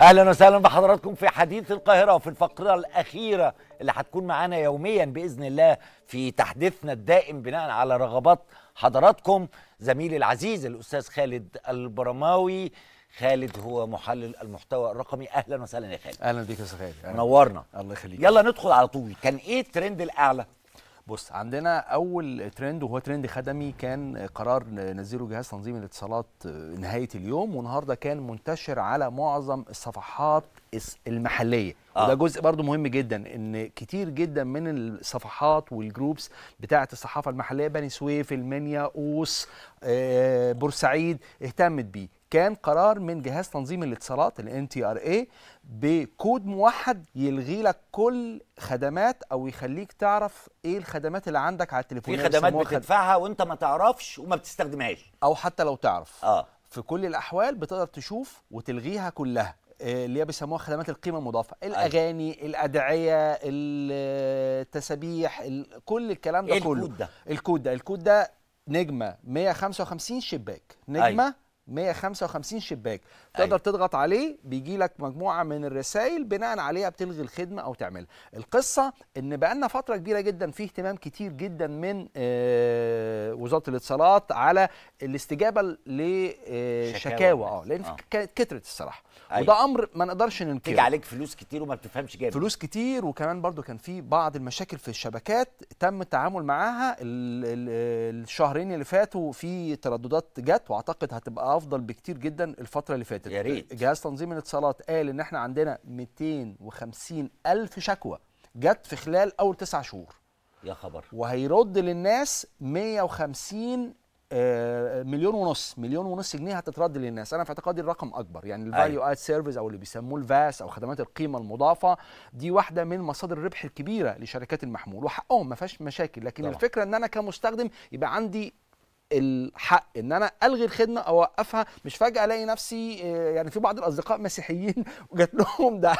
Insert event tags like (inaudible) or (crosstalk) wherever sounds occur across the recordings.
اهلا وسهلا بحضراتكم في حديث القاهره وفي الفقره الاخيره اللي هتكون معانا يوميا باذن الله في تحديثنا الدائم بناء على رغبات حضراتكم زميلي العزيز الاستاذ خالد البرماوي خالد هو محلل المحتوى الرقمي اهلا وسهلا يا خالد اهلا بيك يا استاذ خالد منورنا الله يخليك يلا ندخل على طول كان ايه الترند الاعلى بص عندنا اول ترند وهو ترند خدمي كان قرار نزله جهاز تنظيم الاتصالات آه، نهايه اليوم والنهارده كان منتشر على معظم الصفحات المحليه آه. وده جزء برضو مهم جدا ان كتير جدا من الصفحات والجروبس بتاعه الصحافه المحليه بني سويف المنيا اوس آه بورسعيد اهتمت بيه كان قرار من جهاز تنظيم الاتصالات ال NTRA بكود موحد يلغي لك كل خدمات او يخليك تعرف ايه الخدمات اللي عندك على التليفون في يعني خدمات بتدفعها وانت ما تعرفش وما بتستخدمهاش او حتى لو تعرف اه في كل الاحوال بتقدر تشوف وتلغيها كلها آه، اللي هي بيسموها خدمات القيمه المضافه أيوة. الاغاني الادعيه التسابيح كل الكلام ده إيه كله الكود ده الكود ده الكود ده نجمه 155 شباك نجمه أي. أيوة. 155 شباك أيوة. تقدر أيوة. تضغط عليه بيجي لك مجموعه من الرسائل بناء عليها بتلغي الخدمه او تعملها القصه ان لنا فتره كبيره جدا في اهتمام كتير جدا من آه، وزاره الاتصالات على الاستجابه لشكاوى آه،, اه لان آه. كانت كترت الصراحه أيوة. وده امر ما نقدرش ننكره تيجي عليك فلوس كتير وما بتفهمش جامد فلوس كتير وكمان برضو كان في بعض المشاكل في الشبكات تم التعامل معاها الشهرين اللي فاتوا في ترددات جت واعتقد هتبقى افضل بكتير جدا الفتره اللي فاتت يا ريت جهاز تنظيم الاتصالات قال ان احنا عندنا 250 الف شكوى جت في خلال اول تسعة شهور يا خبر وهيرد للناس 150 آه مليون ونص مليون ونص جنيه هتترد للناس انا في اعتقادي الرقم اكبر يعني الفاليو اد سيرفيس او اللي بيسموه الفاس او خدمات القيمه المضافه دي واحده من مصادر الربح الكبيره لشركات المحمول وحقهم ما فيهاش مشاكل لكن طبعا. الفكره ان انا كمستخدم يبقى عندي الحق ان انا الغي الخدمه او اوقفها مش فجاه الاقي نفسي آه، يعني في بعض الاصدقاء مسيحيين (laughs) جات لهم ده (laughs)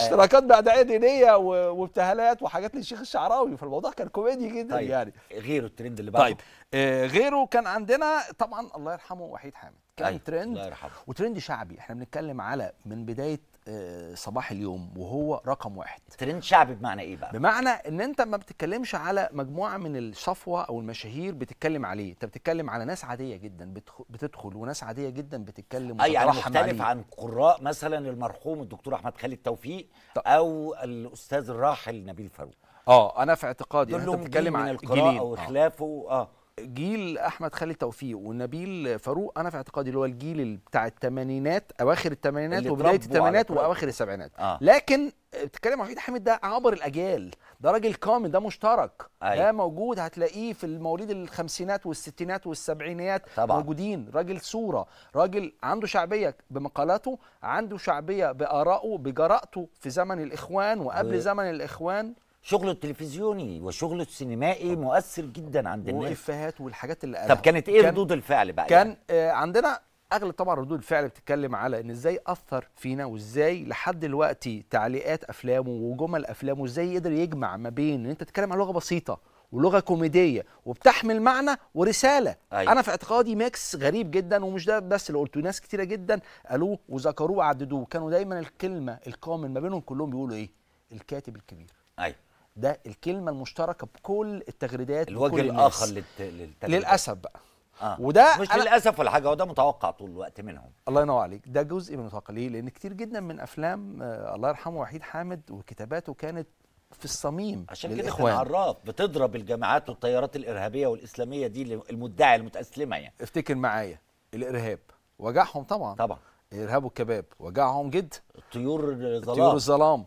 اشتراكات بادعيه دينيه وابتهالات وحاجات للشيخ الشعراوي فالموضوع كان كوميدي جدا طيب. يعني غيره الترند اللي بعده طيب آه، غيره كان عندنا طبعا الله يرحمه وحيد حامد كان أيوه. ترند الله يرحمه وترند شعبي احنا بنتكلم على من بدايه آه، صباح اليوم وهو رقم واحد ترند شعبي بمعنى ايه بقى بمعنى ان انت ما بتتكلمش على مجموعه من الصفوه او المشاهير بتتكلم عليه انت بتتكلم على ناس عاديه جدا بتدخل وناس عاديه جدا بتتكلم اي يعني مختلف عليه. عن قراء مثلا المرحوم الدكتور احمد خالد توفيق او الاستاذ الراحل نبيل فاروق اه انا في اعتقادي انت بتتكلم عن او آه. خلافه اه, آه. جيل احمد خالد توفيق ونبيل فاروق انا في اعتقادي اللي هو الجيل بتاع الثمانينات اواخر الثمانينات وبدايه الثمانينات واواخر السبعينات آه. لكن آه، بتتكلم وحيد حامد ده عبر الاجيال ده راجل كامل ده مشترك أيوة. ده موجود هتلاقيه في المواليد الخمسينات والستينات والسبعينات طبعا. موجودين راجل صوره راجل عنده شعبيه بمقالاته عنده شعبيه بارائه بجرأته في زمن الاخوان وقبل و... أيوه. زمن الاخوان شغله التلفزيوني وشغله السينمائي مؤثر جدا عند الناس والافيهات والحاجات اللي قالها طب كانت ايه كان ردود الفعل بقى كان يعني؟ آه، عندنا اغلب طبعا ردود الفعل بتتكلم على ان ازاي اثر فينا وازاي لحد دلوقتي تعليقات افلامه وجمل افلامه ازاي يقدر يجمع ما بين ان انت تتكلم عن لغه بسيطه ولغه كوميديه وبتحمل معنى ورساله أيوة. انا في اعتقادي ميكس غريب جدا ومش ده بس اللي قلته ناس كتيره جدا قالوه وذكروه وعددوه كانوا دايما الكلمه الكومن ما بينهم كلهم بيقولوا ايه الكاتب الكبير ايوه ده الكلمه المشتركه بكل التغريدات الوجه الاخر للت... للتغريدات للاسف بقى آه. وده مش أنا... للاسف ولا حاجه وده متوقع طول الوقت منهم الله ينور عليك ده جزء من المتوقع ليه لان كتير جدا من افلام آه الله يرحمه وحيد حامد وكتاباته كانت في الصميم عشان كده كان عراف بتضرب الجماعات والتيارات الارهابيه والاسلاميه دي المدعيه المتاسلمه يعني افتكر معايا الارهاب وجعهم طبعا طبعا الارهاب والكباب وجعهم جدا الطيور الظلام الطيور الظلام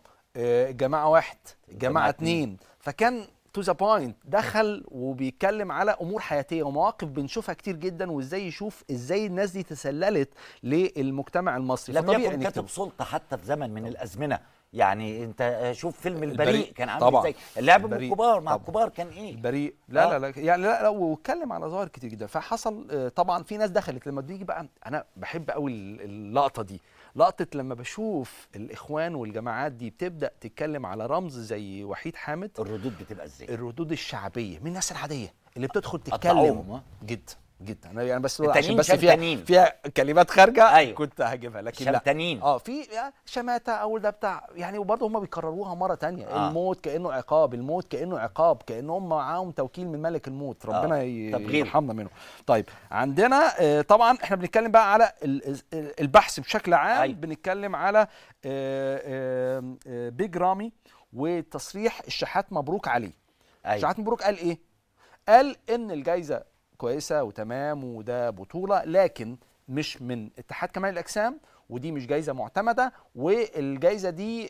جماعه واحد جماعه اتنين فكان تو ذا بوينت دخل وبيتكلم على امور حياتيه ومواقف بنشوفها كتير جدا وازاي يشوف ازاي الناس دي تسللت للمجتمع المصري لم يكن كاتب سلطه حتى في زمن من الازمنه يعني انت شوف فيلم البريء, البريء كان عامل ازاي اللعب مع الكبار مع الكبار كان ايه البريء لا آه. لا لا يعني لا, لا واتكلم على ظاهر كتير جدا فحصل آه، طبعا في ناس دخلت لما بيجي بقى انا بحب قوي اللقطه دي لقطه لما بشوف الاخوان والجماعات دي بتبدا تتكلم على رمز زي وحيد حامد الردود بتبقى ازاي الردود الشعبيه من الناس العاديه اللي بتدخل تتكلم آه. جدا جدا انا يعني بس عشان بس فيها تنين. فيها كلمات خارجه أيوه. كنت هجيبها لكن شمتانين. تنين. اه في شماته او ده بتاع يعني وبرضه هم بيكرروها مره تانية آه. الموت كانه عقاب الموت كانه عقاب كان هم معاهم توكيل من ملك الموت آه. ربنا آه. يرحمنا منه طيب عندنا آه، طبعا احنا بنتكلم بقى على البحث بشكل عام أيوه. بنتكلم على آه، بيج رامي وتصريح الشحات مبروك عليه أيوه. الشحات مبروك قال ايه قال ان الجائزه كويسه وتمام وده بطوله لكن مش من اتحاد كمال الاجسام ودي مش جايزه معتمده والجايزه دي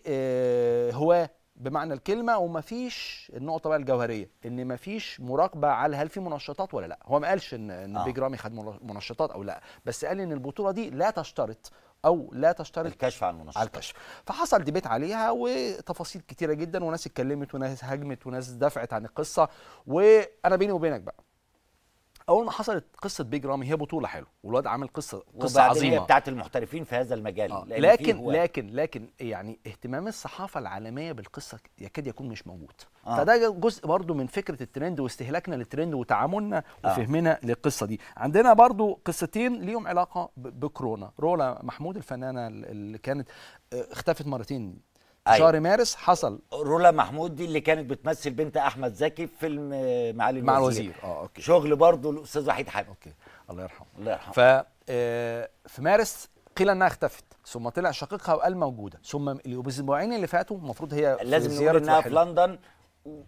هواه بمعنى الكلمه ومفيش النقطه بقى الجوهريه ان مفيش مراقبه على هل في منشطات ولا لا هو ما قالش ان ان آه. بيج رامي خد منشطات او لا بس قال ان البطوله دي لا تشترط او لا تشترط الكشف عن المنشطات على الكشف فحصل ديبيت عليها وتفاصيل كتيره جدا وناس اتكلمت وناس هجمت وناس دفعت عن القصه وانا بيني وبينك بقى اول ما حصلت قصه بيج رامي هي بطوله حلوه والواد عامل قصه قصه عظيمه بتاعت المحترفين في هذا المجال آه. لكن لكن لكن يعني اهتمام الصحافه العالميه بالقصه يكاد يكون مش موجود آه. فده جزء برضو من فكره الترند واستهلاكنا للترند وتعاملنا آه. وفهمنا للقصه دي عندنا برضو قصتين ليهم علاقه بكورونا رولا محمود الفنانه اللي كانت آه، اختفت مرتين أيوة. شهر مارس حصل رولا محمود دي اللي كانت بتمثل بنت احمد زكي في فيلم آه، معالي الوزير مع الوزير اه اوكي شغل برضه الاستاذ وحيد حامد اوكي الله يرحمه الله يرحمه ف آه، في مارس قيل انها اختفت ثم طلع شقيقها وقال موجوده ثم الاسبوعين اللي فاتوا المفروض هي لازم نقول انها في لندن و...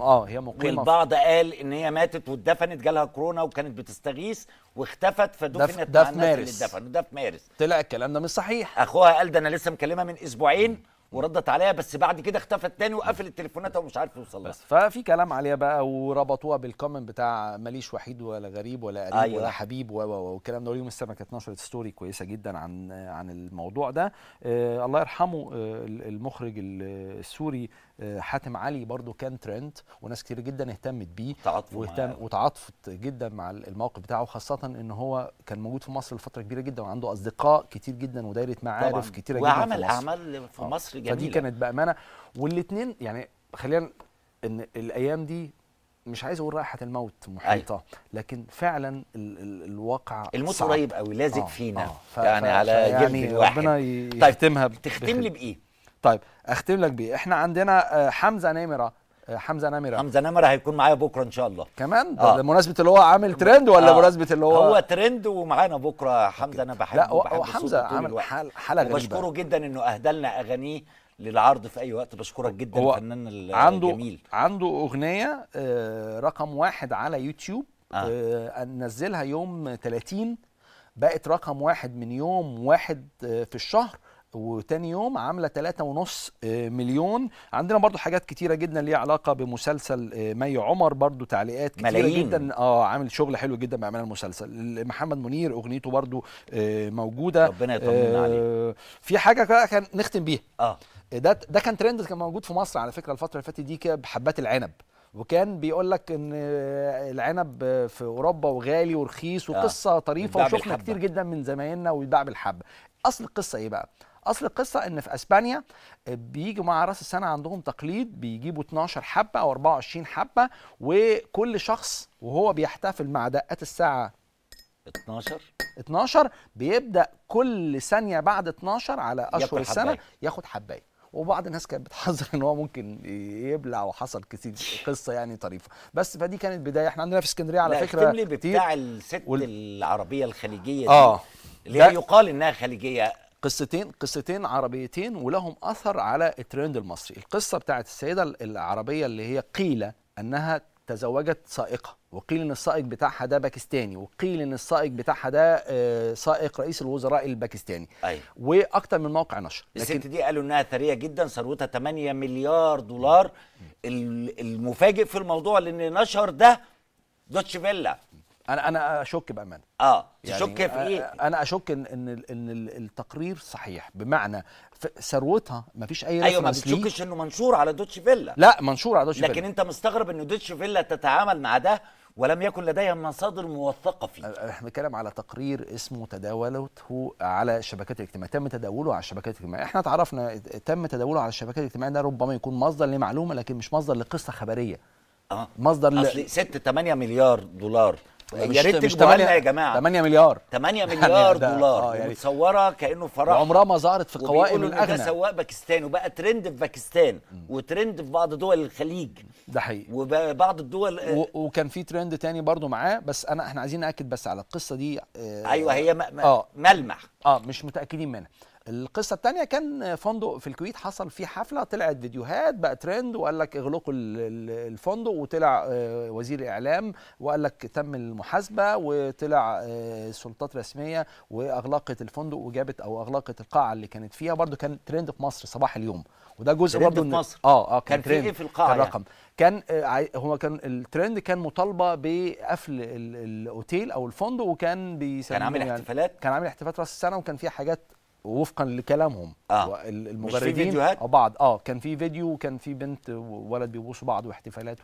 اه هي مقيمه والبعض قال ان هي ماتت واتدفنت جالها كورونا وكانت بتستغيث واختفت فدفنت دف في مارس اللي اتدفنوا ده في مارس طلع الكلام ده مش صحيح اخوها قال ده انا لسه مكلمها من اسبوعين وردت عليها بس بعد كده اختفت تاني وقفل التليفونات ومش عارف يوصل لها ففي كلام عليها بقى وربطوها بالكومنت بتاع ماليش وحيد ولا غريب ولا قريب أيوة. ولا حبيب والكلام ده اليوم السبت كانت نشرت ستوري كويسه جدا عن عن الموضوع ده آه الله يرحمه آه المخرج السوري آه، حاتم علي برضو كان ترند وناس كتير جدا اهتمت بيه واهتم وتعاطفت جدا مع الموقف بتاعه خاصه ان هو كان موجود في مصر لفتره كبيره جدا وعنده اصدقاء كتير جدا ودايره معارف طبعاً. كتيره جدا وعمل اعمال في آه، مصر جميله فدي كانت بامانه والاثنين يعني خلينا ان الايام دي مش عايز اقول رائحه الموت محيطه أيوة. لكن فعلا ال ال الواقع الموت قريب قوي لازق آه فينا آه. يعني على على يعني الواحد ربنا طيب، يختمها طيب تختم لي بايه طيب اختم لك بيه احنا عندنا آه، حمزه نمره آه، حمزه نمره حمزه نمره هيكون معايا بكره ان شاء الله كمان آه. بمناسبه اللي هو عامل ترند ولا آه. بمناسبه اللي هو هو ترند ومعانا بكره حمزه انا بحبه لا هو بحب حمزه عامل حلقه غريبه بشكره جدا انه اهدى لنا اغانيه للعرض في اي وقت بشكرك جدا الفنان الجميل عنده عنده اغنيه آه، رقم واحد على يوتيوب آه. نزلها يوم 30 بقت رقم واحد من يوم واحد في الشهر وتاني يوم عامله 3.5 آه، مليون عندنا برضو حاجات كتيره جدا ليها علاقه بمسلسل آه، مي عمر برضو تعليقات كتيره ملايين. جدا اه عامل شغل حلو جدا بعمل المسلسل محمد منير اغنيته برضو آه، موجوده ربنا يطمن آه عليه في حاجه بقى كان نختم بيها اه ده ده كان ترند كان موجود في مصر على فكره الفتره اللي فاتت دي كده بحبات العنب وكان بيقول لك ان العنب في اوروبا وغالي ورخيص وقصه آه. طريفه وشفنا كتير جدا من زمايلنا ويتباع بالحبه اصل القصه ايه بقى اصل القصه ان في اسبانيا آه، بيجوا مع راس السنه عندهم تقليد بيجيبوا 12 حبه او 24 حبه وكل شخص وهو بيحتفل مع دقات الساعه 12 12 بيبدا كل ثانيه بعد 12 على اشهر السنه حباي. ياخد حبايه وبعض الناس كانت بتحذر ان هو ممكن يبلع وحصل كتير قصه يعني طريفه بس فدي كانت بدايه احنا عندنا في اسكندريه على لا فكره بتاع الست وال... العربيه الخليجيه دي آه. اللي يقال انها خليجيه قصتين قصتين عربيتين ولهم اثر على الترند المصري القصه بتاعت السيده العربيه اللي هي قيل انها تزوجت سائقه وقيل ان السائق بتاعها ده باكستاني وقيل ان السائق بتاعها ده آه، سائق رئيس الوزراء الباكستاني أيوة. واكتر من موقع نشر لكن الست دي قالوا انها ثريه جدا ثروتها 8 مليار دولار المفاجئ في الموضوع لان نشر ده دوتش فيلا انا انا اشك بامانه اه يعني تشك في ايه انا اشك ان ان ان التقرير صحيح بمعنى ثروتها ما فيش اي ايوه ما بتشكش انه منشور على دوتش فيلا لا منشور على دوتش فيلا لكن انت مستغرب ان دوتش فيلا تتعامل مع ده ولم يكن لديها مصادر موثقه فيه أه، احنا بنتكلم على تقرير اسمه تداولته على الشبكات الاجتماعيه تم تداوله على الشبكات الاجتماعيه احنا تعرفنا تم تداوله على الشبكات الاجتماعيه ده ربما يكون مصدر لمعلومه لكن مش مصدر لقصه خبريه اه مصدر اصل 6 8 مليار دولار يا ريت مش 8 يا جماعه 8 مليار 8 (laughs) يعني مليار دولار آه، يعني متصوره كانه فرح عمرها ما ظهرت في قوائم الاغنى ده سواق باكستاني وبقى ترند في باكستان وترند في بعض دول الخليج ده حقيقي وبعض الدول آه، و... وكان في ترند تاني برضو معاه بس انا احنا عايزين ناكد بس على القصه دي آه ايوه هي م... آه ملمح اه مش متاكدين منها القصه الثانيه كان فندق في الكويت حصل فيه حفله طلعت فيديوهات بقى ترند وقال لك اغلقوا الفندق وطلع آه، وزير الاعلام وقال لك تم المحاسبه وطلع آه، سلطات رسميه واغلقت الفندق وجابت او اغلقت القاعه اللي كانت فيها برضو كان ترند في مصر صباح اليوم وده جزء برضه في مصر اه اه كان, كان في ايه في القاعه كان يعني؟ رقم يعني. كان آه، هو كان الترند كان مطالبه بقفل الاوتيل او الفندق وكان بيسموه كان عامل يعني احتفالات كان عامل احتفالات راس السنه وكان فيها حاجات وفقا لكلامهم آه. مش في فيديوهات؟ آه، بعض اه كان في فيديو وكان في بنت وولد بيبوسوا بعض واحتفالات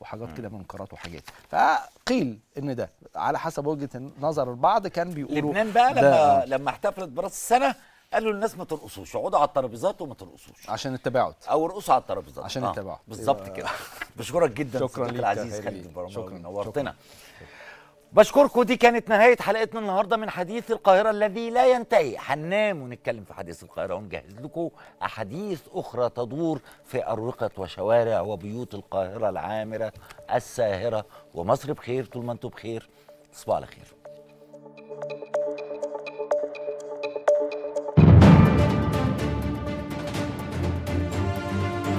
وحاجات كده منكرات وحاجات فقيل ان ده على حسب وجهه نظر البعض كان بيقولوا لبنان بقى لما آه. لما احتفلت براس السنه قالوا للناس ما ترقصوش اقعدوا على الترابيزات وما ترقصوش عشان التباعد او ارقصوا على الترابيزات عشان آه. التباعد بالظبط آه. كده (laughs) بشكرك جدا شكرا لك العزيز خالد شكرا نورتنا شكرا. بشكركم دي كانت نهايه حلقتنا النهارده من حديث القاهره الذي لا ينتهي هننام ونتكلم في حديث القاهره ونجهز لكم احاديث اخرى تدور في اروقه وشوارع وبيوت القاهره العامره الساهره ومصر بخير طول ما انتم بخير تصبحوا على خير